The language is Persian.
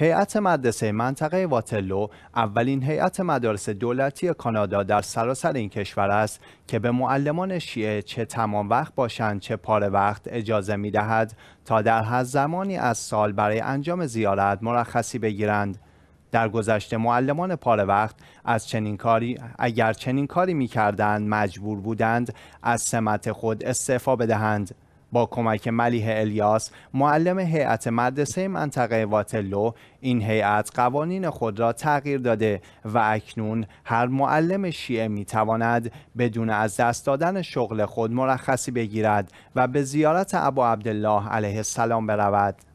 هیئت مدرسه منطقه واتلو اولین هیئت مدارس دولتی کانادا در سراسر این کشور است که به معلمان شیعه چه تمام وقت باشند چه پاره وقت اجازه می دهد تا در هر زمانی از سال برای انجام زیارت مرخصی بگیرند. در گذشته معلمان پاره وقت از چنین کاری اگر چنین کاری می کردند مجبور بودند از سمت خود استعفا بدهند. با کمک ملیه الیاس معلم هیئت مدرسه منطقه واتلو این هیئت قوانین خود را تغییر داده و اکنون هر معلم شیعه می تواند بدون از دست دادن شغل خود مرخصی بگیرد و به زیارت ابو عبدالله علیه السلام برود